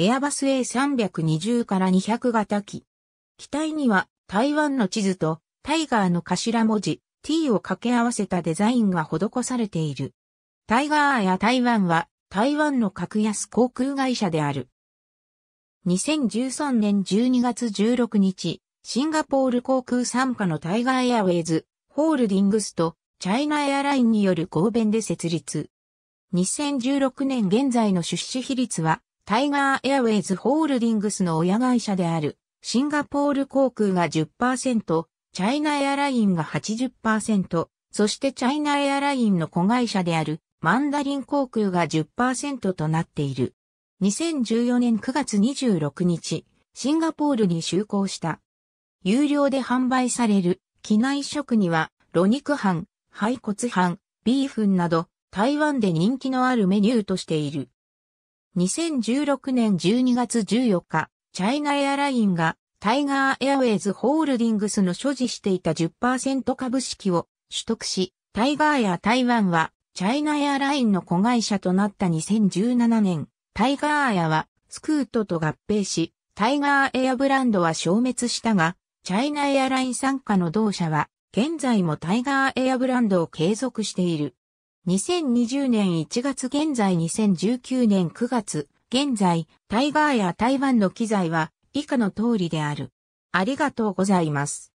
エアバス A320 から200型機。機体には台湾の地図とタイガーの頭文字 T を掛け合わせたデザインが施されている。タイガーや台湾は台湾の格安航空会社である。2013年12月16日、シンガポール航空参加のタイガーエアウェイズ、ホールディングスとチャイナエアラインによる合弁で設立。2016年現在の出資比率はタイガーエアウェイズホールディングスの親会社である、シンガポール航空が10%、チャイナエアラインが80%、そしてチャイナエアラインの子会社である、マンダリン航空が10%となっている。2014年9月26日、シンガポールに就航した。有料で販売される機内食には、露肉飯、肺骨飯、ビーフンなど、台湾で人気のあるメニューとしている。2016年12月14日、チャイナエアラインがタイガーエアウェイズホールディングスの所持していた10%株式を取得し、タイガーや台湾はチャイナエアラインの子会社となった2017年、タイガーエアはスクートと合併し、タイガーエアブランドは消滅したが、チャイナエアライン傘下の同社は現在もタイガーエアブランドを継続している。2020年1月現在2019年9月現在タイガーや台湾の機材は以下の通りである。ありがとうございます。